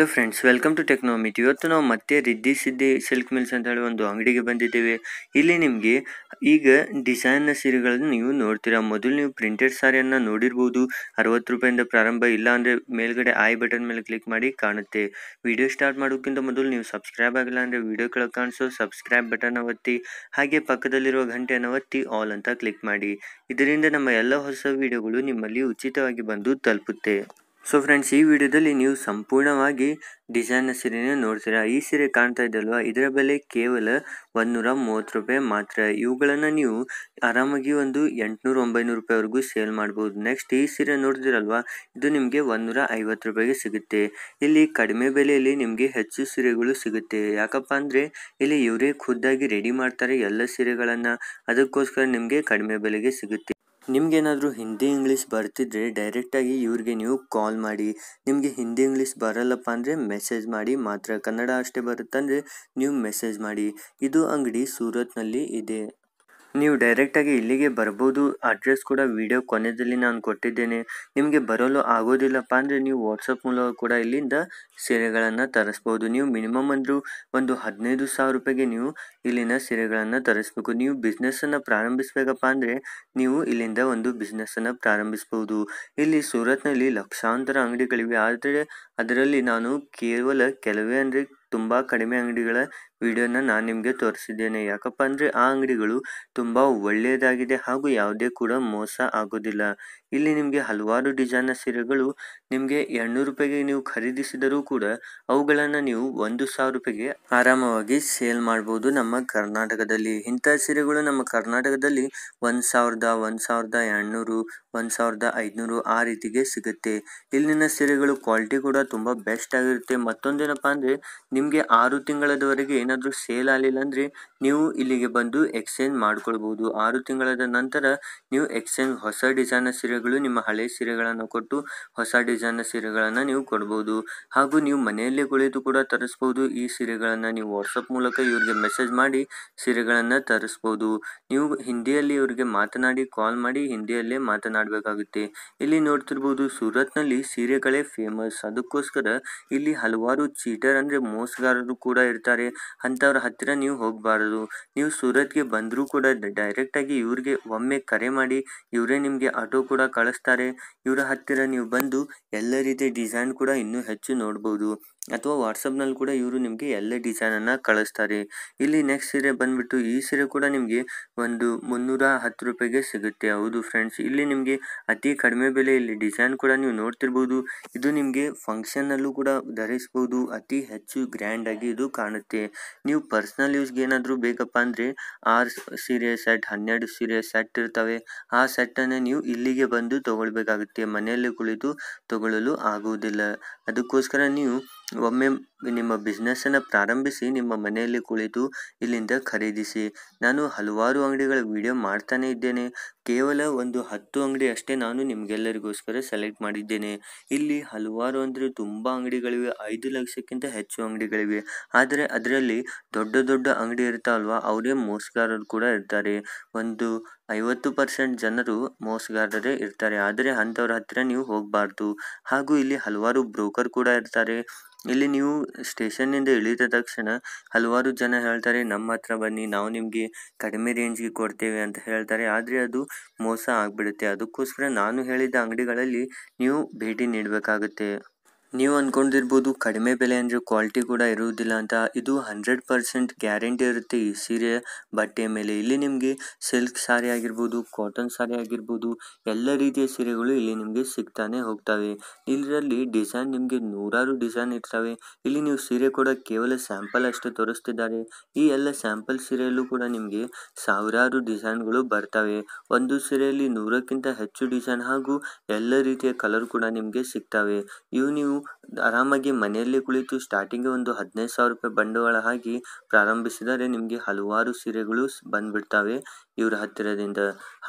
hello friends welcome to ಟೆಕ್ನೋಮಿಟ್ ಇವತ್ತು ನಾವು ಮತ್ತೆ ರಿದ್ದಿ ಸಿದ್ದಿ ಸಿಲ್ಕ್ ಮಿಲ್ಸ್ ಅಂತ ಹೇಳಿ ಒಂದು ಅಂಗಡಿಗೆ ಬಂದಿದ್ದೇವೆ ಇಲ್ಲಿ ನಿಮಗೆ ಈಗ ಡಿಸೈನ್ನ ಸೀರೆಗಳನ್ನು ನೀವು ನೋಡ್ತೀರಾ ಮೊದಲು ನೀವು ಪ್ರಿಂಟೆಡ್ ಸಾರಿಯನ್ನು ನೋಡಿರ್ಬೋದು ಅರವತ್ತು ರೂಪಾಯಿಂದ ಪ್ರಾರಂಭ ಇಲ್ಲ ಅಂದರೆ ಮೇಲ್ಗಡೆ ಐ ಬಟನ್ ಮೇಲೆ ಕ್ಲಿಕ್ ಮಾಡಿ ಕಾಣುತ್ತೆ ವಿಡಿಯೋ ಸ್ಟಾರ್ಟ್ ಮಾಡೋಕ್ಕಿಂತ ಮೊದಲು ನೀವು ಸಬ್ಸ್ಕ್ರೈಬ್ ಆಗಿಲ್ಲ ಅಂದರೆ ವಿಡಿಯೋ ಕೆಳಗೆ ಕಾಣಿಸೋ ಸಬ್ಸ್ಕ್ರೈಬ್ ಬಟನ್ ಒತ್ತಿ ಹಾಗೆ ಪಕ್ಕದಲ್ಲಿರುವ ಗಂಟೆಯನ್ನು ಒತ್ತಿ ಆಲ್ ಅಂತ ಕ್ಲಿಕ್ ಮಾಡಿ ಇದರಿಂದ ನಮ್ಮ ಎಲ್ಲ ಹೊಸ ವಿಡಿಯೋಗಳು ನಿಮ್ಮಲ್ಲಿ ಉಚಿತವಾಗಿ ಬಂದು ತಲುಪುತ್ತೆ ಸೊ ಫ್ರೆಂಡ್ಸ್ ಈ ವಿಡಿಯೋದಲ್ಲಿ ನೀವು ಸಂಪೂರ್ಣವಾಗಿ ಡಿಸೈನ್ ಸೀರೆನ ನೋಡ್ತೀರಾ ಈ ಸೀರೆ ಕಾಣ್ತಾ ಇದ್ದಲ್ವ ಇದರ ಬೆಲೆ ಕೇವಲ ಒಂದೂರ ಮೂವತ್ತು ರೂಪಾಯಿ ಮಾತ್ರ ಇವುಗಳನ್ನು ನೀವು ಆರಾಮಾಗಿ ಒಂದು ಎಂಟುನೂರು ಒಂಬೈನೂರು ರೂಪಾಯಿವರೆಗೂ ಸೇಲ್ ಮಾಡ್ಬೋದು ನೆಕ್ಸ್ಟ್ ಈ ಸೀರೆ ನೋಡಿದಿರಲ್ವ ಇದು ನಿಮಗೆ ಒಂದೂರ ಐವತ್ತು ರೂಪಾಯಿಗೆ ಸಿಗುತ್ತೆ ಇಲ್ಲಿ ಕಡಿಮೆ ಬೆಲೆಯಲ್ಲಿ ನಿಮಗೆ ಹೆಚ್ಚು ಸೀರೆಗಳು ಸಿಗುತ್ತೆ ಯಾಕಪ್ಪ ಅಂದರೆ ಇಲ್ಲಿ ಇವರೇ ಖುದ್ದಾಗಿ ರೆಡಿ ಮಾಡ್ತಾರೆ ಎಲ್ಲ ಸೀರೆಗಳನ್ನು ಅದಕ್ಕೋಸ್ಕರ ನಿಮಗೆ ಕಡಿಮೆ ಬೆಲೆಗೆ ಸಿಗುತ್ತೆ ನಿಮಗೇನಾದರೂ ಹಿಂದಿ ಇಂಗ್ಲೀಷ್ ಬರ್ತಿದ್ರೆ ಡೈರೆಕ್ಟಾಗಿ ಇವ್ರಿಗೆ ನೀವು ಕಾಲ್ ಮಾಡಿ ನಿಮಗೆ ಹಿಂದಿ ಇಂಗ್ಲೀಷ್ ಬರಲ್ಲಪ್ಪ ಅಂದರೆ ಮೆಸೇಜ್ ಮಾಡಿ ಮಾತ್ರ ಕನ್ನಡ ಅಷ್ಟೇ ಬರುತ್ತಂದರೆ ನೀವು ಮೆಸೇಜ್ ಮಾಡಿ ಇದು ಅಂಗಡಿ ಸೂರತ್ನಲ್ಲಿ ಇದೆ ನೀವು ಡೈರೆಕ್ಟ್ ಆಗಿ ಇಲ್ಲಿಗೆ ಬರ್ಬೋದು ಅಡ್ರೆಸ್ ಕೂಡ ವಿಡಿಯೋ ಕೊನೆಯಲ್ಲಿ ನಾನು ಕೊಟ್ಟಿದ್ದೇನೆ ನಿಮಗೆ ಬರಲು ಆಗೋದಿಲ್ಲಪ್ಪ ಅಂದರೆ ನೀವು ವಾಟ್ಸಪ್ ಮೂಲಕ ಕೂಡ ಇಲ್ಲಿಂದ ಸೀರೆಗಳನ್ನು ತರಿಸ್ಬೋದು ನೀವು ಮಿನಿಮಮ್ ಅಂದರೂ ಒಂದು ಹದಿನೈದು ಸಾವಿರ ರೂಪಾಯಿಗೆ ನೀವು ಇಲ್ಲಿನ ಸೀರೆಗಳನ್ನು ತರಿಸ್ಬೇಕು ನೀವು ಬಿಸ್ನೆಸ್ಸನ್ನು ಪ್ರಾರಂಭಿಸಬೇಕಪ್ಪ ಅಂದರೆ ನೀವು ಇಲ್ಲಿಂದ ಒಂದು ಬಿಸ್ನೆಸ್ಸನ್ನು ಪ್ರಾರಂಭಿಸ್ಬೋದು ಇಲ್ಲಿ ಸೂರತ್ನಲ್ಲಿ ಲಕ್ಷಾಂತರ ಅಂಗಡಿಗಳಿವೆ ಆದರೆ ಅದರಲ್ಲಿ ನಾನು ಕೇವಲ ಕೆಲವೇ ಅಂದರೆ ತುಂಬ ಕಡಿಮೆ ಅಂಗಡಿಗಳ ವಿಡಿಯೋನ ನಾನು ನಿಮಗೆ ತೋರಿಸಿದ್ದೇನೆ ಯಾಕಪ್ಪ ಅಂದರೆ ಆ ಅಂಗಡಿಗಳು ತುಂಬ ಒಳ್ಳೆಯದಾಗಿದೆ ಹಾಗೂ ಯಾವುದೇ ಕೂಡ ಮೋಸ ಆಗೋದಿಲ್ಲ ಇಲ್ಲಿ ನಿಮಗೆ ಹಲವಾರು ಡಿಸೈನ ಸೀರೆಗಳು ನಿಮಗೆ ಎರಡುನೂರು ರೂಪಾಯಿಗೆ ನೀವು ಖರೀದಿಸಿದರೂ ಕೂಡ ಅವುಗಳನ್ನು ನೀವು ಒಂದು ಸಾವಿರ ರೂಪಾಯಿಗೆ ಆರಾಮವಾಗಿ ಸೇಲ್ ಮಾಡ್ಬೋದು ನಮ್ಮ ಕರ್ನಾಟಕದಲ್ಲಿ ಇಂಥ ಸೀರೆಗಳು ನಮ್ಮ ಕರ್ನಾಟಕದಲ್ಲಿ ಒಂದು ಸಾವಿರದ ಒಂದು ಸಾವಿರದ ಎರಡುನೂರು ಒಂದು ಸಾವಿರದ ಐದುನೂರು ಆ ರೀತಿಗೆ ಸಿಗುತ್ತೆ ಇಲ್ಲಿನ ಸೀರೆಗಳು ಕ್ವಾಲಿಟಿ ಕೂಡ ತುಂಬ ಬೆಸ್ಟ್ ಆಗಿರುತ್ತೆ ಮತ್ತೊಂದೇನಪ್ಪ ಅಂದರೆ ನಿಮಗೆ ಆರು ತಿಂಗಳದವರೆಗೆ ಏನಾದರೂ ಸೇಲ್ ಆಗಲಿಲ್ಲ ಅಂದರೆ ನೀವು ಇಲ್ಲಿಗೆ ಬಂದು ಎಕ್ಸ್ಚೇಂಜ್ ಮಾಡ್ಕೊಳ್ಬೋದು ಆರು ತಿಂಗಳ ನಂತರ ನೀವು ಎಕ್ಸ್ಚೇಂಜ್ ಹೊಸ ಡಿಸೈನ್ ಸೀರೆಗಳು ನಿಮ್ಮ ಹಳೆ ಸೀರೆಗಳನ್ನು ಕೊಟ್ಟು ಹೊಸ ಡಿಸೈನ್ ಸೀರೆಗಳನ್ನು ನೀವು ಕೊಡ್ಬೋದು ಹಾಗೂ ನೀವು ಮನೆಯಲ್ಲೇ ಕುಳಿತು ಕೂಡ ತರಿಸ್ಬೋದು ಈ ಸೀರೆಗಳನ್ನು ನೀವು ವಾಟ್ಸಪ್ ಮೂಲಕ ಇವರಿಗೆ ಮೆಸೇಜ್ ಮಾಡಿ ಸೀರೆಗಳನ್ನು ತರಿಸ್ಬೋದು ನೀವು ಹಿಂದಿಯಲ್ಲಿ ಇವರಿಗೆ ಮಾತನಾಡಿ ಕಾಲ್ ಮಾಡಿ ಹಿಂದಿಯಲ್ಲೇ ಮಾತನಾಡಬೇಕಾಗುತ್ತೆ ಇಲ್ಲಿ ನೋಡ್ತಿರ್ಬೋದು ಸೂರತ್ನಲ್ಲಿ ಸೀರೆಗಳೇ ಫೇಮಸ್ ಅದಕ್ಕೋಸ್ಕರ ಇಲ್ಲಿ ಹಲವಾರು ಚೀಟರ್ ಅಂದರೆ ಮೋಸಗಾರರು ಕೂಡ ಇರ್ತಾರೆ ಅಂಥವ್ರ ಹತ್ತಿರ ನೀವು ಹೋಗಬಾರ್ದು ನೀವು ಸೂರತ್ಗೆ ಬಂದರೂ ಕೂಡ ಡೈರೆಕ್ಟಾಗಿ ಇವ್ರಿಗೆ ಒಮ್ಮೆ ಕರೆ ಮಾಡಿ ಇವರೇ ನಿಮಗೆ ಆಟೋ ಕೂಡ ಕಳಿಸ್ತಾರೆ ಇವರ ಹತ್ತಿರ ನೀವು ಬಂದು ಎಲ್ಲ ರೀತಿಯ ಡಿಸೈನ್ ಕೂಡ ಇನ್ನೂ ಹೆಚ್ಚು ನೋಡ್ಬೋದು ಅಥವಾ ವಾಟ್ಸಪ್ನಲ್ಲಿ ಕೂಡ ಇವರು ನಿಮಗೆ ಎಲ್ಲ ಡಿಸೈನನ್ನು ಕಳಿಸ್ತಾರೆ ಇಲ್ಲಿ ನೆಕ್ಸ್ಟ್ ಸೀರೆ ಬಂದುಬಿಟ್ಟು ಈ ಸೀರೆ ಕೂಡ ನಿಮಗೆ ಒಂದು ಮುನ್ನೂರ ಹತ್ತು ರೂಪಾಯಿಗೆ ಸಿಗುತ್ತೆ ಹೌದು ಫ್ರೆಂಡ್ಸ್ ಇಲ್ಲಿ ನಿಮಗೆ ಅತಿ ಕಡಿಮೆ ಬೆಲೆಯಲ್ಲಿ ಡಿಸೈನ್ ಕೂಡ ನೀವು ನೋಡ್ತಿರ್ಬೋದು ಇದು ನಿಮಗೆ ಫಂಕ್ಷನ್ನಲ್ಲೂ ಕೂಡ ಧರಿಸ್ಬೋದು ಅತಿ ಹೆಚ್ಚು ಗ್ರ್ಯಾಂಡಾಗಿ ಇದು ಕಾಣುತ್ತೆ ನೀವು ಪರ್ಸ್ನಲ್ ಯೂಸ್ಗೆ ಏನಾದರೂ ಬೇಕಪ್ಪ ಅಂದರೆ ಆರು ಸೀರೆ ಸೆಟ್ ಹನ್ನೆರಡು ಸೀರೆ ಸೆಟ್ ಇರ್ತವೆ ಆ ಸೆಟ್ಟನ್ನು ನೀವು ಇಲ್ಲಿಗೆ ಬಂದು ತಗೊಳ್ಬೇಕಾಗುತ್ತೆ ಮನೆಯಲ್ಲೇ ಕುಳಿತು ತಗೊಳ್ಳಲು ಆಗುವುದಿಲ್ಲ ಅದಕ್ಕೋಸ್ಕರ ನೀವು ಒಮ್ಮೆ ನಿಮ್ಮ ಬಿಸ್ನೆಸ್ಸನ್ನು ಪ್ರಾರಂಭಿಸಿ ನಿಮ್ಮ ಮನೆಯಲ್ಲಿ ಕುಳಿತು ಇಲ್ಲಿಂದ ಖರೀದಿಸಿ ನಾನು ಹಲವಾರು ಅಂಗಡಿಗಳ ವಿಡಿಯೋ ಮಾಡ್ತಾನೆ ಇದ್ದೇನೆ ಕೇವಲ ಒಂದು ಹತ್ತು ಅಂಗಡಿ ಅಷ್ಟೇ ನಾನು ನಿಮಗೆಲ್ಲರಿಗೋಸ್ಕರ ಸೆಲೆಕ್ಟ್ ಮಾಡಿದ್ದೇನೆ ಇಲ್ಲಿ ಹಲವಾರು ಅಂದರೆ ತುಂಬ ಅಂಗಡಿಗಳಿವೆ ಐದು ಲಕ್ಷಕ್ಕಿಂತ ಹೆಚ್ಚು ಅಂಗಡಿಗಳಿವೆ ಆದರೆ ಅದರಲ್ಲಿ ದೊಡ್ಡ ದೊಡ್ಡ ಅಂಗಡಿ ಇರ್ತಾವಲ್ವ ಅವರೇ ಮೋಸಗಾರರು ಕೂಡ ಇರ್ತಾರೆ ಒಂದು ಐವತ್ತು ಪರ್ಸೆಂಟ್ ಜನರು ಮೋಸಗಾರರೇ ಇರ್ತಾರೆ ಆದರೆ ಅಂಥವ್ರ ಹತ್ತಿರ ನೀವು ಹೋಗಬಾರ್ದು ಹಾಗೂ ಇಲ್ಲಿ ಹಲವಾರು ಬ್ರೋಕರ್ ಕೂಡ ಇರ್ತಾರೆ ಇಲ್ಲಿ ನೀವು ಸ್ಟೇಷನ್ನಿಂದ ಇಳಿದ ತಕ್ಷಣ ಹಲವಾರು ಜನ ಹೇಳ್ತಾರೆ ನಮ್ಮ ಹತ್ರ ಬನ್ನಿ ನಾವು ನಿಮಗೆ ಕಡಿಮೆ ರೇಂಜ್ಗೆ ಕೊಡ್ತೇವೆ ಅಂತ ಹೇಳ್ತಾರೆ ಆದರೆ ಅದು ಮೋಸ ಆಗಿಬಿಡುತ್ತೆ ಅದಕ್ಕೋಸ್ಕರ ನಾನು ಹೇಳಿದ ಅಂಗಡಿಗಳಲ್ಲಿ ನೀವು ಭೇಟಿ ನೀಡಬೇಕಾಗುತ್ತೆ ನೀವು ಅಂದ್ಕೊಂಡಿರ್ಬೋದು ಕಡಿಮೆ ಬೆಲೆ ಅಂದರೆ ಕ್ವಾಲಿಟಿ ಕೂಡ ಇರುವುದಿಲ್ಲ ಅಂತ ಇದು ಹಂಡ್ರೆಡ್ ಪರ್ಸೆಂಟ್ ಗ್ಯಾರಂಟಿ ಇರುತ್ತೆ ಈ ಸೀರೆ ಬಟ್ಟೆ ಮೇಲೆ ಇಲ್ಲಿ ನಿಮಗೆ ಸಿಲ್ಕ್ ಸಾರಿ ಆಗಿರ್ಬೋದು ಕಾಟನ್ ಸಾರಿ ಆಗಿರ್ಬೋದು ಎಲ್ಲ ರೀತಿಯ ಸೀರೆಗಳು ಇಲ್ಲಿ ನಿಮಗೆ ಸಿಗ್ತಾನೆ ಹೋಗ್ತವೆ ಇದರಲ್ಲಿ ಡಿಸೈನ್ ನಿಮಗೆ ನೂರಾರು ಡಿಸೈನ್ ಇರ್ತವೆ ಇಲ್ಲಿ ನೀವು ಸೀರೆ ಕೂಡ ಕೇವಲ ಸ್ಯಾಂಪಲ್ ಅಷ್ಟೇ ತೋರಿಸ್ತಿದ್ದಾರೆ ಈ ಎಲ್ಲ ಸ್ಯಾಂಪಲ್ ಸೀರೆಯಲ್ಲೂ ಕೂಡ ನಿಮಗೆ ಸಾವಿರಾರು ಡಿಸೈನ್ಗಳು ಬರ್ತವೆ ಒಂದು ಸೀರೆಯಲ್ಲಿ ನೂರಕ್ಕಿಂತ ಹೆಚ್ಚು ಡಿಸೈನ್ ಹಾಗೂ ಎಲ್ಲ ರೀತಿಯ ಕಲರ್ ಕೂಡ ನಿಮಗೆ ಸಿಗ್ತವೆ ಇವು ನೀವು ಆರಾಮಾಗಿ ಮನೆಯಲ್ಲಿ ಕುಳಿತು ಸ್ಟಾರ್ಟಿಂಗ್ ಒಂದು ಹದಿನೈದು ಸಾವಿರ ರೂಪಾಯಿ ಬಂಡವಾಳ ಹಾಕಿ ಪ್ರಾರಂಭಿಸಿದರೆ ನಿಮಗೆ ಹಲವಾರು ಸೀರೆಗಳು ಬಂದ್ಬಿಡ್ತಾವೆ ಇವರ ಹತ್ತಿರದಿಂದ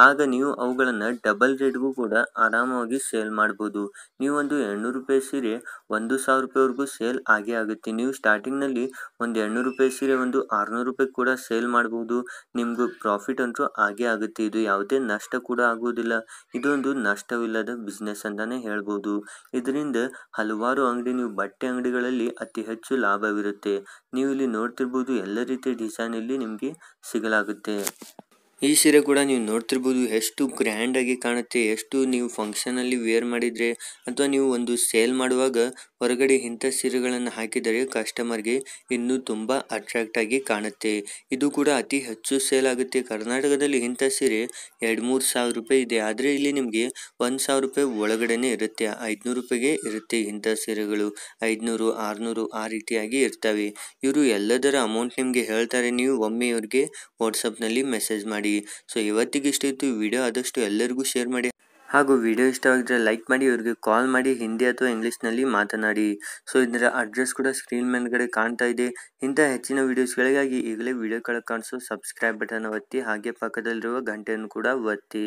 ಆಗ ನೀವು ಅವುಗಳನ್ನು ಡಬಲ್ ರೇಟ್ಗೂ ಕೂಡ ಆರಾಮವಾಗಿ ಸೇಲ್ ಮಾಡ್ಬೋದು ನೀವು ಒಂದು ಎರಡುನೂರು ರೂಪಾಯಿ ಸೀರೆ ಒಂದು ಸಾವಿರ ರೂಪಾಯಿವರೆಗೂ ಸೇಲ್ ಆಗೇ ಆಗುತ್ತೆ ನೀವು ಸ್ಟಾರ್ಟಿಂಗ್ನಲ್ಲಿ ಒಂದು ಎರಡುನೂರು ರೂಪಾಯಿ ಸೀರೆ ಒಂದು ಆರುನೂರು ರೂಪಾಯಿ ಕೂಡ ಸೇಲ್ ಮಾಡ್ಬೋದು ನಿಮಗೂ ಪ್ರಾಫಿಟ್ ಅಂತೂ ಆಗೇ ಆಗುತ್ತೆ ಇದು ಯಾವುದೇ ನಷ್ಟ ಕೂಡ ಆಗುವುದಿಲ್ಲ ಇದೊಂದು ನಷ್ಟವಿಲ್ಲದ ಬಿಸ್ನೆಸ್ ಅಂತಲೇ ಹೇಳ್ಬೋದು ಇದರಿಂದ ಹಲವು ಹಲವಾರು ಅಂಗಡಿ ನೀವು ಬಟ್ಟೆ ಅಂಗಡಿಗಳಲ್ಲಿ ಅತಿ ಹೆಚ್ಚು ಲಾಭವಿರುತ್ತೆ ನೀವು ಇಲ್ಲಿ ನೋಡ್ತಿರ್ಬೋದು ಎಲ್ಲ ರೀತಿಯ ಡಿಸೈನ್ ಇಲ್ಲಿ ನಿಮಗೆ ಸಿಗಲಾಗುತ್ತೆ ಈ ಸೀರೆ ಕೂಡ ನೀವು ನೋಡ್ತಿರ್ಬೋದು ಎಷ್ಟು ಗ್ರ್ಯಾಂಡ್ ಆಗಿ ಕಾಣುತ್ತೆ ಎಷ್ಟು ನೀವು ಫಂಕ್ಷನ್ ಅಲ್ಲಿ ವೇರ್ ಮಾಡಿದ್ರೆ ಅಥವಾ ನೀವು ಒಂದು ಸೇಲ್ ಮಾಡುವಾಗ ಹೊರಗಡೆ ಇಂಥ ಸೀರೆಗಳನ್ನು ಹಾಕಿದರೆ ಕಸ್ಟಮರ್ಗೆ ಇನ್ನೂ ತುಂಬ ಅಟ್ರಾಕ್ಟ್ ಆಗಿ ಕಾಣುತ್ತೆ ಇದು ಕೂಡ ಅತಿ ಹೆಚ್ಚು ಸೇಲ್ ಆಗುತ್ತೆ ಕರ್ನಾಟಕದಲ್ಲಿ ಇಂಥ ಸೀರೆ ಎರಡು ಮೂರು ಸಾವಿರ ರೂಪಾಯಿ ಇದೆ ಆದರೆ ಇಲ್ಲಿ ನಿಮಗೆ ಒಂದು ಸಾವಿರ ರೂಪಾಯಿ ಒಳಗಡೆನೆ ಇರುತ್ತೆ ಐದುನೂರು ರೂಪಾಯಿಗೆ ಇರುತ್ತೆ ಇಂಥ ಸೀರೆಗಳು ಐದುನೂರು ಆರುನೂರು ಆ ರೀತಿಯಾಗಿ ಇರ್ತವೆ ಇವರು ಎಲ್ಲದರ ಅಮೌಂಟ್ ನಿಮಗೆ ಹೇಳ್ತಾರೆ ನೀವು ಒಮ್ಮೆ ಇವ್ರಿಗೆ ವಾಟ್ಸಪ್ನಲ್ಲಿ ಮೆಸೇಜ್ ಮಾಡಿ ಸೊ ಇವತ್ತಿಗೆ ಇತ್ತು ವಿಡಿಯೋ ಆದಷ್ಟು ಎಲ್ಲರಿಗೂ ಶೇರ್ ಮಾಡಿ ಹಾಗೂ ವಿಡಿಯೋ ಇಷ್ಟವಾಗಿದ್ದರೆ ಲೈಕ್ ಮಾಡಿ ಇವರಿಗೆ ಕಾಲ್ ಮಾಡಿ ಹಿಂದಿ ಅಥವಾ ಇಂಗ್ಲೀಷ್ನಲ್ಲಿ ಮಾತನಾಡಿ ಸೊ ಇದರ ಅಡ್ರೆಸ್ ಕೂಡ ಸ್ಕ್ರೀನ್ ಮೇಲ್ಗಡೆ ಕಾಣ್ತಾ ಇದೆ ಇಂಥ ಹೆಚ್ಚಿನ ವೀಡಿಯೋಸ್ಗಳಿಗಾಗಿ ಈಗಲೇ ವಿಡಿಯೋ ಕೆಳಗೆ ಕಾಣಿಸೋ ಸಬ್ಸ್ಕ್ರೈಬ್ ಬಟನ್ ಒತ್ತಿ ಹಾಗೆ ಪಕ್ಕದಲ್ಲಿರುವ ಗಂಟೆಯನ್ನು ಕೂಡ ಒತ್ತಿ